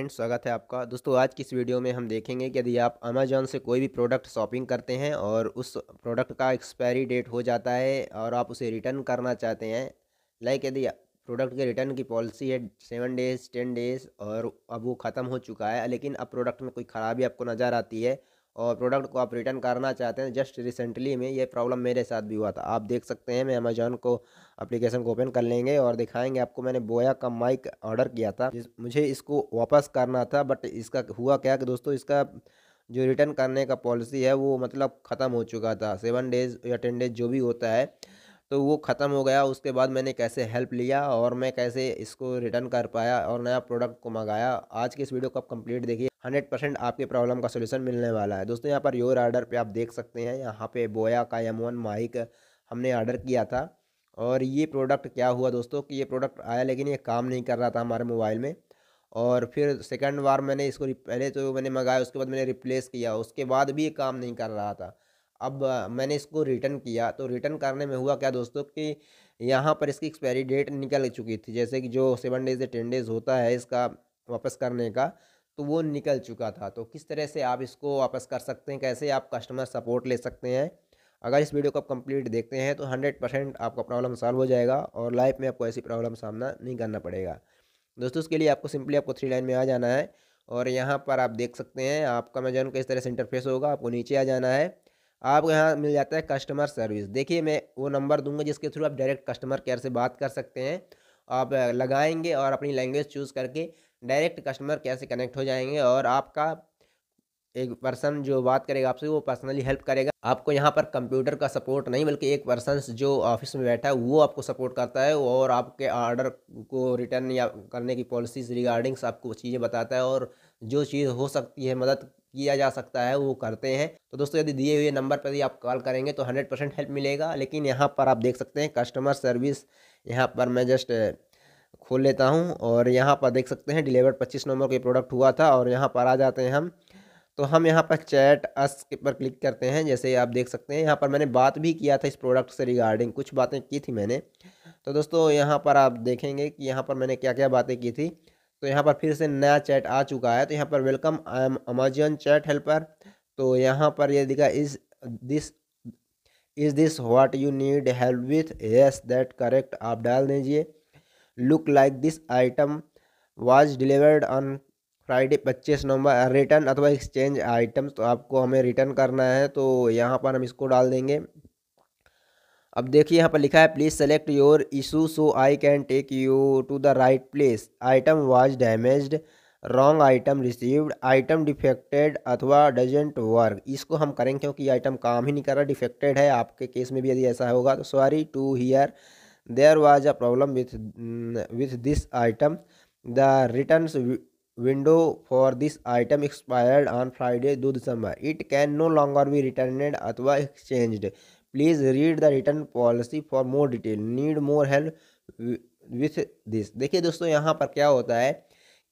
friends स्वागत है आपका दोस्तों आज की इस वीडियो में हम देखेंगे कि यदि आप अमेजोन से कोई भी प्रोडक्ट शॉपिंग करते हैं और उस प्रोडक्ट का एक्सपायरी डेट हो जाता है और आप उसे रिटर्न करना चाहते हैं लाइक यदि प्रोडक्ट के रिटर्न की पॉलिसी है सेवन डेज़ टेन डेज़ और अब वो ख़त्म हो चुका है लेकिन अब प्रोडक्ट में कोई ख़राबी आपको नज़र आती है और प्रोडक्ट को आप रिटर्न करना चाहते हैं जस्ट रिसेंटली में ये प्रॉब्लम मेरे साथ भी हुआ था आप देख सकते हैं मैं अमेजोन को अप्लीकेशन को ओपन कर लेंगे और दिखाएंगे आपको मैंने बोया का माइक ऑर्डर किया था मुझे इसको वापस करना था बट इसका हुआ क्या कि दोस्तों इसका जो रिटर्न करने का पॉलिसी है वो मतलब ख़त्म हो चुका था सेवन डेज़ या टेन डेज़ जो भी होता है तो वो ख़त्म हो गया उसके बाद मैंने कैसे हेल्प लिया और मैं कैसे इसको रिटर्न कर पाया और नया प्रोडक्ट को मंगाया आज की इस वीडियो को आप कंप्लीट देखिए हंड्रेड परसेंट आपके प्रॉब्लम का सलूशन मिलने वाला है दोस्तों यहाँ पर योर आर्डर पे आप देख सकते हैं यहाँ पे बोया का वन माइक हमने आर्डर किया था और ये प्रोडक्ट क्या हुआ दोस्तों कि ये प्रोडक्ट आया लेकिन ये काम नहीं कर रहा था हमारे मोबाइल में और फिर सेकेंड बार मैंने इसको पहले तो मैंने मंगाया उसके बाद मैंने रिप्लेस किया उसके बाद भी ये काम नहीं कर रहा था अब मैंने इसको रिटर्न किया तो रिटर्न करने में हुआ क्या दोस्तों कि यहाँ पर इसकी एक्सपायरी डेट निकल चुकी थी जैसे कि जो सेवन डेज़ या टेन डेज़ होता है इसका वापस करने का तो वो निकल चुका था तो किस तरह से आप इसको वापस कर सकते हैं कैसे आप कस्टमर सपोर्ट ले सकते हैं अगर इस वीडियो को आप कंप्लीट देखते हैं तो हंड्रेड परसेंट आपका प्रॉब्लम सॉल्व हो जाएगा और लाइफ में आपको ऐसी प्रॉब्लम सामना नहीं करना पड़ेगा दोस्तों इसके लिए आपको सिंपली आपको थ्री लाइन में आ जाना है और यहाँ पर आप देख सकते हैं आपका अमेजोन का इस तरह से इंटरफेस होगा आपको नीचे आ जाना है आपको यहाँ मिल जाता है कस्टमर सर्विस देखिए मैं वो नंबर दूंगा जिसके थ्रू आप डायरेक्ट कस्टमर केयर से बात कर सकते हैं आप लगाएंगे और अपनी लैंग्वेज चूज़ करके डायरेक्ट कस्टमर केयर से कनेक्ट हो जाएंगे और आपका एक पर्सन जो बात करेगा आपसे वो पर्सनली हेल्प करेगा आपको यहाँ पर कंप्यूटर का सपोर्ट नहीं बल्कि एक पर्सन जो ऑफिस में बैठा है वो आपको सपोर्ट करता है और आपके ऑर्डर को रिटर्न या करने की पॉलिसीज रिगार्डिंग्स आपको चीज़ें बताता है और जो चीज़ हो सकती है मदद किया जा सकता है वो करते हैं तो दोस्तों यदि दिए हुए नंबर पर यदि आप कॉल करेंगे तो हंड्रेड परसेंट हेल्प मिलेगा लेकिन यहाँ पर आप देख सकते हैं कस्टमर सर्विस यहाँ पर मैं जस्ट खोल लेता हूँ और यहाँ पर देख सकते हैं डिलीवर पच्चीस नंबर के प्रोडक्ट हुआ था और यहाँ पर आ जाते हैं हम तो हम यहाँ पर चैट अस के पर क्लिक करते हैं जैसे आप देख सकते हैं यहाँ पर मैंने बात भी किया था इस प्रोडक्ट से रिगार्डिंग कुछ बातें की थी मैंने तो दोस्तों यहाँ पर आप देखेंगे कि यहाँ पर मैंने क्या क्या बातें की थी तो यहाँ पर फिर से नया चैट आ चुका है तो यहाँ पर welcome I am Amazon chat helper तो यहाँ पर ये दिखा is this is this what you need help with yes that correct आप डाल दीजिए look like this item was delivered on Friday पच्चीस नवंबर रिटर्न अथवा एक्सचेंज आइटम्स तो आपको हमें रिटर्न करना है तो यहाँ पर हम इसको डाल देंगे अब देखिए यहाँ पर लिखा है please select your issue so I can take you to the right place item was damaged wrong item received item defected अथवा डजेंट वर्क इसको हम करेंगे क्योंकि आइटम काम ही नहीं कर रहा डिफेक्टेड है आपके केस में भी यदि ऐसा होगा तो sorry to hear there was a problem with with this item the return window for this item expired on Friday दो दिसंबर it can no longer be returned अथवा exchanged please read the return policy for more detail need more help with this देखिए दोस्तों यहाँ पर क्या होता है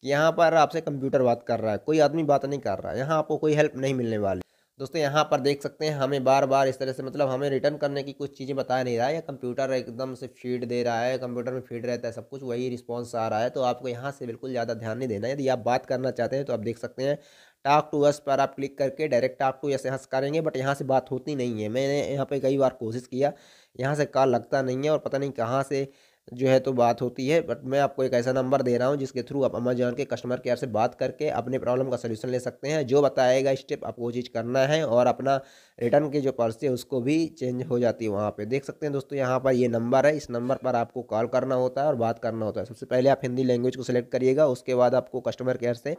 कि यहाँ पर आपसे कंप्यूटर बात कर रहा है कोई आदमी बात नहीं कर रहा है यहाँ आपको कोई हेल्प नहीं मिलने वाली दोस्तों यहाँ पर देख सकते हैं हमें बार बार इस तरह से मतलब हमें रिटर्न करने की कुछ चीज़ें बता नहीं रहा है या कंप्यूटर एकदम से फीड दे रहा है कंप्यूटर में फीड रहता है सब कुछ वही रिस्पॉन्स आ रहा है तो आपको यहाँ से बिल्कुल ज़्यादा ध्यान नहीं देना यदि आप बात करना चाहते हैं तो आप देख सकते हैं टाक टू एस पर आप क्लिक करके डायरेक्ट टाक टू एस यहाँ से करेंगे बट यहाँ से बात होती नहीं है मैंने यहाँ पर कई बार कोशिश किया यहाँ से कॉल लगता नहीं है और पता नहीं कहाँ से जो है तो बात होती है बट मैं आपको एक ऐसा नंबर दे रहा हूँ जिसके थ्रू आप अमेजोन के कस्टमर केयर से बात करके अपने प्रॉब्लम का सोल्यूशन ले सकते हैं जो बताएगा स्टेप आपको वो चीज़ करना है और अपना रिटर्न की जो पॉलिसी है उसको भी चेंज हो जाती है वहाँ पे देख सकते हैं दोस्तों यहाँ पर ये नंबर है इस नंबर पर आपको कॉल करना होता है और बात करना होता है सबसे पहले आप हिंदी लैंग्वेज को सिलेक्ट करिएगा उसके बाद आपको कस्टमर केयर से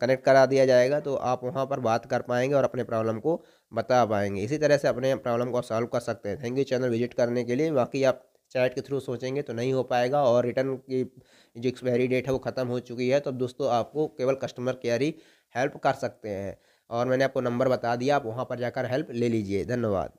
कनेक्ट करा दिया जाएगा तो आप वहाँ पर बात कर पाएंगे और अपने प्रॉब्लम को बता पाएंगे इसी तरह से अपने प्रॉब्लम को सॉल्व कर सकते हैं थैंक यू चैनल विजिट करने के लिए बाकी आप चैट के थ्रू सोचेंगे तो नहीं हो पाएगा और रिटर्न की जो एक्सपायरी डेट है वो ख़त्म हो चुकी है तो दोस्तों आपको केवल कस्टमर केयर ही हेल्प कर सकते हैं और मैंने आपको नंबर बता दिया आप वहाँ पर जाकर हेल्प ले लीजिए धन्यवाद